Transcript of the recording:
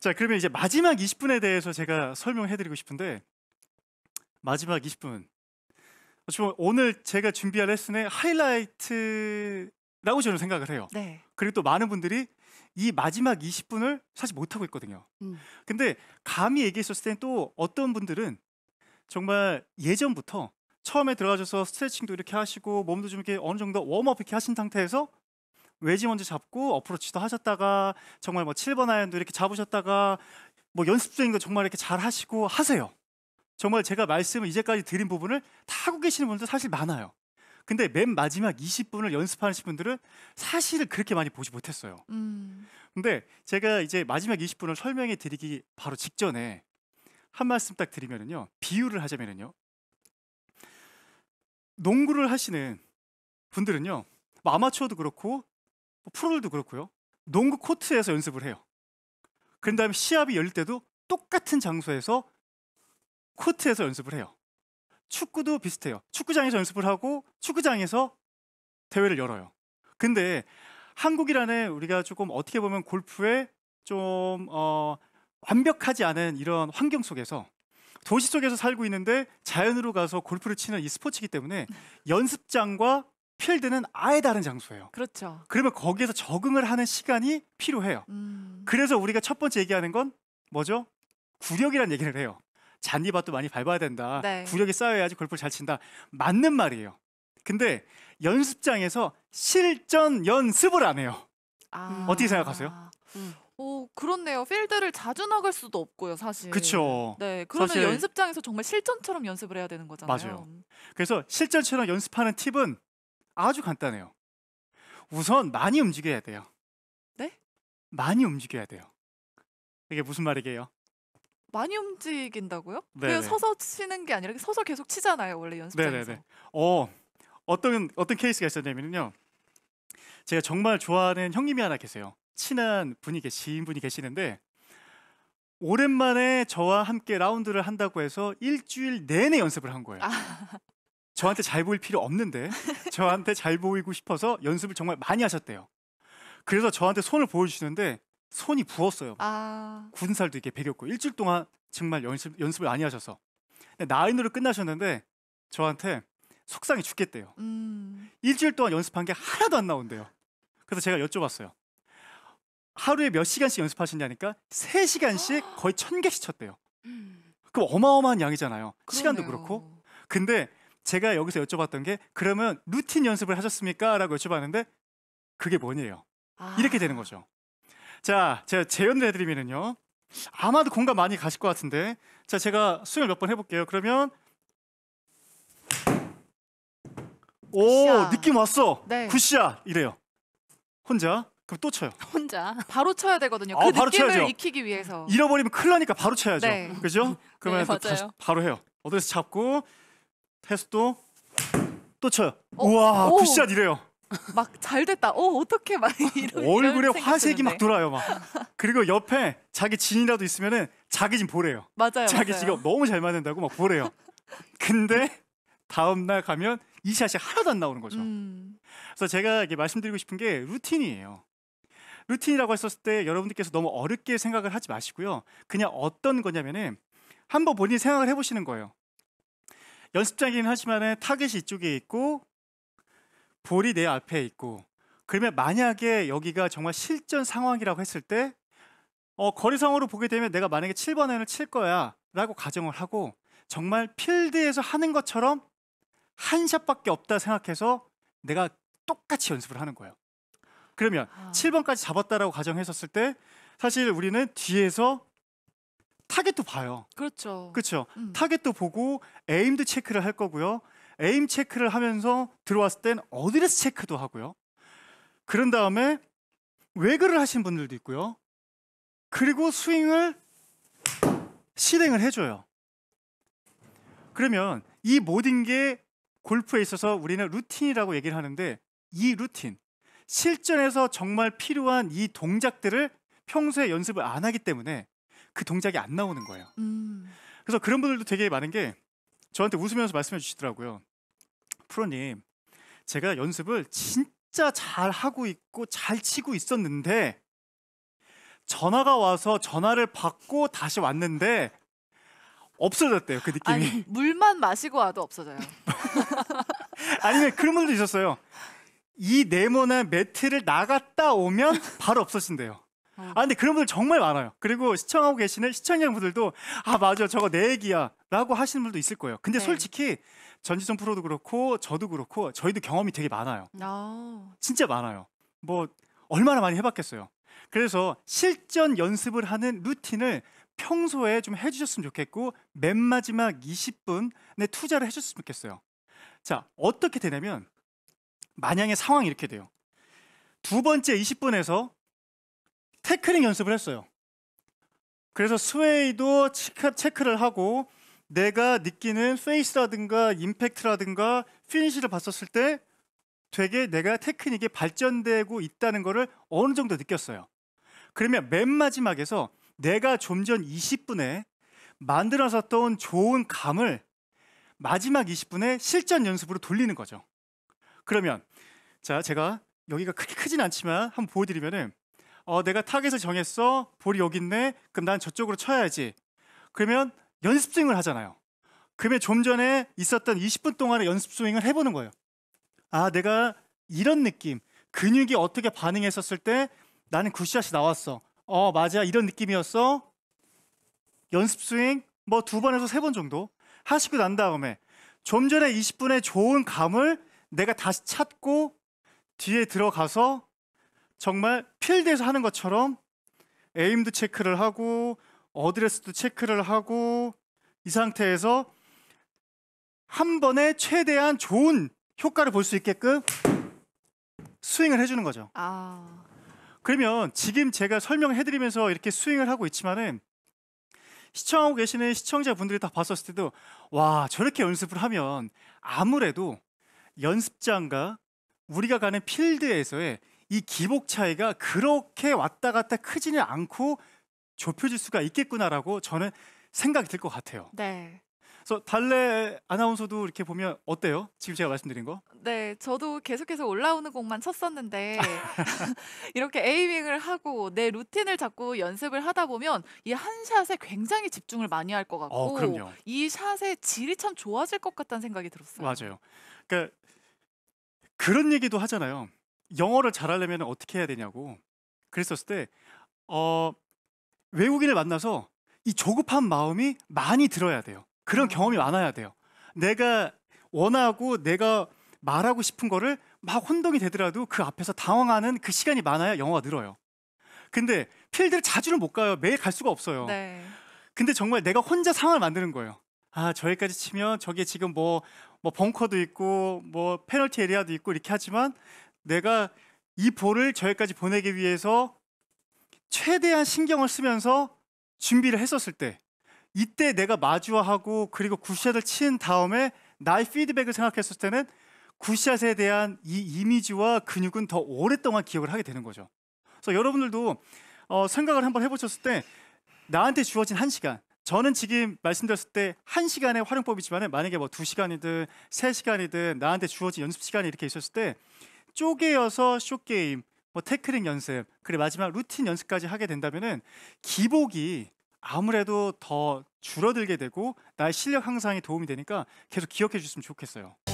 자, 그러면 이제 마지막 20분에 대해서 제가 설명해 드리고 싶은데 마지막 20분. 지금 오늘 제가 준비한 레슨의 하이라이트라고 저는 생각을 해요. 네. 그리고 또 많은 분들이 이 마지막 20분을 사실 못하고 있거든요. 음. 근데 감히 얘기했었을 땐또 어떤 분들은 정말 예전부터 처음에 들어가셔서 스트레칭도 이렇게 하시고 몸도 좀 이렇게 어느 정도 웜업 이렇게 하신 상태에서 외지 먼저 잡고 어프로치도 하셨다가 정말 뭐 7번 아이언도 이렇게 잡으셨다가 뭐 연습 생인거 정말 이렇게 잘 하시고 하세요. 정말 제가 말씀을 이제까지 드린 부분을 다 하고 계시는 분들 사실 많아요. 근데 맨 마지막 20분을 연습하는 분들은 사실 그렇게 많이 보지 못했어요. 음. 근데 제가 이제 마지막 20분을 설명해 드리기 바로 직전에 한 말씀 딱 드리면은요. 비유를 하자면은요. 농구를 하시는 분들은요. 뭐 아마추어도 그렇고 뭐 프로들도 그렇고요. 농구 코트에서 연습을 해요. 그런 다음에 시합이 열릴 때도 똑같은 장소에서 코트에서 연습을 해요. 축구도 비슷해요. 축구장에서 연습을 하고 축구장에서 대회를 열어요. 근데 한국이라는 우리가 조금 어떻게 보면 골프에 좀 어, 완벽하지 않은 이런 환경 속에서 도시 속에서 살고 있는데 자연으로 가서 골프를 치는 이 스포츠이기 때문에 네. 연습장과 필드는 아예 다른 장소예요. 그렇죠. 그러면 거기에서 적응을 하는 시간이 필요해요. 음. 그래서 우리가 첫 번째 얘기하는 건 뭐죠? 구력이란 얘기를 해요. 잔디밭도 많이 밟아야 된다. 네. 구력이 쌓여야지 골프를 잘 친다. 맞는 말이에요. 근데 연습장에서 실전 연습을 안 해요. 아. 어떻게 생각하세요? 음. 오, 그렇네요. 필드를 자주 나갈 수도 없고요, 사실. 그렇죠. 네, 그러면 사실... 연습장에서 정말 실전처럼 연습을 해야 되는 거잖아요. 맞아요. 그래서 실전처럼 연습하는 팁은 아주 간단해요. 우선 많이 움직여야 돼요. 네? 많이 움직여야 돼요. 이게 무슨 말이게요? 많이 움직인다고요? 그 서서 치는 게 아니라 서서 계속 치잖아요 원래 연습장에서. 네네네. 어 어떤 어떤 케이스가 있었냐면요. 제가 정말 좋아하는 형님이 하나 계세요. 친한 분이 계시 지인분이 계시는데 오랜만에 저와 함께 라운드를 한다고 해서 일주일 내내 연습을 한 거예요. 아. 저한테 잘 보일 필요 없는데 저한테 잘 보이고 싶어서 연습을 정말 많이 하셨대요. 그래서 저한테 손을 보여주시는데 손이 부었어요. 아... 굳 살도 이렇게 베겼고 일주일 동안 정말 연습, 연습을 많이 하셔서 나인으로 끝나셨는데 저한테 속상해 죽겠대요. 음... 일주일 동안 연습한 게 하나도 안 나온대요. 그래서 제가 여쭤봤어요. 하루에 몇 시간씩 연습하셨냐니까 3시간씩 거의 1000개씩 쳤대요. 음. 그럼 어마어마한 양이잖아요. 그러네요. 시간도 그렇고. 근데 제가 여기서 여쭤봤던 게 그러면 루틴 연습을 하셨습니까? 라고 여쭤봤는데 그게 뭐니에요? 아... 이렇게 되는 거죠. 자, 제가 재연을 해드리면요. 아마도 공감 많이 가실 것 같은데 자, 제가 수영 몇 번 해볼게요. 그러면 오, 굿샷. 느낌 왔어. 네. 굿샷 이래요. 혼자 그럼 또 쳐요. 혼자 바로 쳐야 되거든요. 아, 그 아, 바로 느낌을 쳐야죠. 익히기 위해서 잃어버리면 큰일 나니까 바로 쳐야죠. 네. 그죠? 네, 그러면 네, 또 바로 해요. 어드레스 잡고 해서 또또 쳐요. 어? 우와 오. 굿샷 이래요. 막 잘 됐다. 어 어떻게 막 이런 얼굴에 이런 화색이 막 돌아요 막. 그리고 옆에 자기 진이라도 있으면은 자기 진 보래요. 맞아요. 자기 맞아 지금 너무 잘 맞는다고 막 보래요. 근데 다음 날 가면 이 샷이 하나도 안 나오는 거죠. 음. 그래서 제가 이게 말씀드리고 싶은 게 루틴이에요. 루틴이라고 했었을 때 여러분들께서 너무 어렵게 생각을 하지 마시고요. 그냥 어떤 거냐면은 한번 본인이 생각을 해보시는 거예요. 연습장이긴 하지만 타겟이 이쪽에 있고 볼이 내 앞에 있고 그러면 만약에 여기가 정말 실전 상황이라고 했을 때 어, 거리상으로 보게 되면 내가 만약에 7번 앤을 칠 거야 라고 가정을 하고 정말 필드에서 하는 것처럼 한 샷밖에 없다 생각해서 내가 똑같이 연습을 하는 거예요. 그러면 아. 7번까지 잡았다라고 가정했었을 때 사실 우리는 뒤에서 타겟도 봐요. 그렇죠. 그렇죠. 음. 타겟도 보고 에임드 체크를 할 거고요. 에임 체크를 하면서 들어왔을 땐 어드레스 체크도 하고요. 그런 다음에 외그를 하신 분들도 있고요. 그리고 스윙을 실행을 해줘요. 그러면 이 모든 게 골프에 있어서 우리는 루틴이라고 얘기를 하는데 이 루틴, 실전에서 정말 필요한 이 동작들을 평소에 연습을 안 하기 때문에 그 동작이 안 나오는 거예요. 음. 그래서 그런 분들도 되게 많은 게 저한테 웃으면서 말씀해 주시더라고요. 프로님, 제가 연습을 진짜 잘 하고 있고 잘 치고 있었는데 전화가 와서 전화를 받고 다시 왔는데 없어졌대요 그 느낌이. 아니, 물만 마시고 와도 없어져요. 아니면 그런 분도 있었어요. 이 네모난 매트를 나갔다 오면 바로 없어진대요. 어. 아 근데 그런 분들 정말 많아요. 그리고 시청하고 계시는 시청자분들도 아 맞아 저거 내 얘기야라고 하시는 분도 있을 거예요. 근데 네. 솔직히 전지전 프로도 그렇고 저도 그렇고 저희도 경험이 되게 많아요. 아. 진짜 많아요. 뭐 얼마나 많이 해봤겠어요. 그래서 실전 연습을 하는 루틴을 평소에 좀 해주셨으면 좋겠고 맨 마지막 20분에 투자를 해줬으면 좋겠어요. 자 어떻게 되냐면 만약에 상황이 이렇게 돼요. 두 번째 20분에서 테크닉 연습을 했어요. 그래서 스웨이도 체크, 를 하고 내가 느끼는 페이스라든가 임팩트라든가 피니시를 봤었을 때 되게 내가 테크닉이 발전되고 있다는 것을 어느 정도 느꼈어요. 그러면 맨 마지막에서 내가 좀 전 20분에 만들어졌던 좋은 감을 마지막 20분에 실전 연습으로 돌리는 거죠. 그러면 자 제가 여기가 크게 크진 않지만 한번 보여드리면은 어, 내가 타겟을 정했어. 볼이 여기 있네. 그럼 난 저쪽으로 쳐야지. 그러면 연습 스윙을 하잖아요. 그러면 좀 전에 있었던 20분 동안의 연습 스윙을 해보는 거예요. 아, 내가 이런 느낌. 근육이 어떻게 반응했었을 때 나는 굿샷이 나왔어. 어, 맞아. 이런 느낌이었어. 연습 스윙 뭐 두 번에서 세 번 정도 하시고 난 다음에 좀 전에 20분의 좋은 감을 내가 다시 찾고 뒤에 들어가서 정말 필드에서 하는 것처럼 에임드 체크를 하고 어드레스도 체크를 하고 이 상태에서 한 번에 최대한 좋은 효과를 볼 수 있게끔 스윙을 해주는 거죠. 아... 그러면 지금 제가 설명해드리면서 이렇게 스윙을 하고 있지만은 시청하고 계시는 시청자분들이 다 봤었을 때도 와 저렇게 연습을 하면 아무래도 연습장과 우리가 가는 필드에서의 이 기복 차이가 그렇게 왔다 갔다 크지는 않고 좁혀질 수가 있겠구나라고 저는 생각이 들 것 같아요. 네. 그래서 달래 아나운서도 이렇게 보면 어때요? 지금 제가 말씀드린 거? 네, 저도 계속해서 올라오는 곡만 쳤었는데 이렇게 에이밍을 하고 내 루틴을 자꾸 연습을 하다 보면 이 한 샷에 굉장히 집중을 많이 할 것 같고 어, 그럼요. 이 샷의 질이 참 좋아질 것 같다는 생각이 들었어요. 맞아요. 그러니까 그런 얘기도 하잖아요. 영어를 잘하려면 어떻게 해야 되냐고 그랬었을 때 어, 외국인을 만나서 이 조급한 마음이 많이 들어야 돼요. 그런 음. 경험이 많아야 돼요. 내가 원하고 내가 말하고 싶은 거를 막 혼동이 되더라도 그 앞에서 당황하는 그 시간이 많아야 영어가 늘어요. 근데 필드를 자주는 못 가요. 매일 갈 수가 없어요. 네. 근데 정말 내가 혼자 상황을 만드는 거예요. 아, 저기까지 치면 저게 지금 뭐, 뭐 벙커도 있고 뭐 페널티 에리아도 있고 이렇게 하지만 내가 이 볼을 저기까지 보내기 위해서 최대한 신경을 쓰면서 준비를 했었을 때 이때 내가 마주하고 그리고 굿샷을 친 다음에 나의 피드백을 생각했을 때는 굿샷에 대한 이 이미지와 근육은 더 오랫동안 기억을 하게 되는 거죠. 그래서 여러분들도 어, 생각을 한번 해보셨을 때 나한테 주어진 한 시간. 저는 지금 말씀드렸을 때 한 시간의 활용법이지만 만약에 뭐 두 시간이든 세 시간이든 나한테 주어진 연습 시간이 이렇게 있었을 때 쪼개어서 쇼게임, 뭐 태클링 연습, 그리고 마지막 루틴 연습까지 하게 된다면은 기복이 아무래도 더 줄어들게 되고 나의 실력 향상에 도움이 되니까 계속 기억해 주셨으면 좋겠어요.